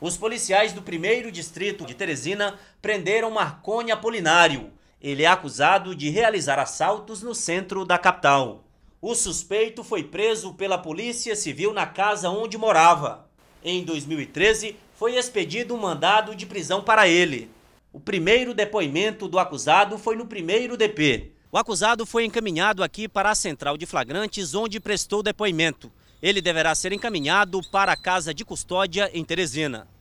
Os policiais do 1 Distrito de Teresina prenderam Marcone Apolinário. Ele é acusado de realizar assaltos no centro da capital. O suspeito foi preso pela Polícia Civil na casa onde morava. Em 2013, foi expedido um mandado de prisão para ele. O primeiro depoimento do acusado foi no primeiro DP. O acusado foi encaminhado aqui para a central de flagrantes, onde prestou depoimento. Ele deverá ser encaminhado para a Casa de Custódia em Teresina.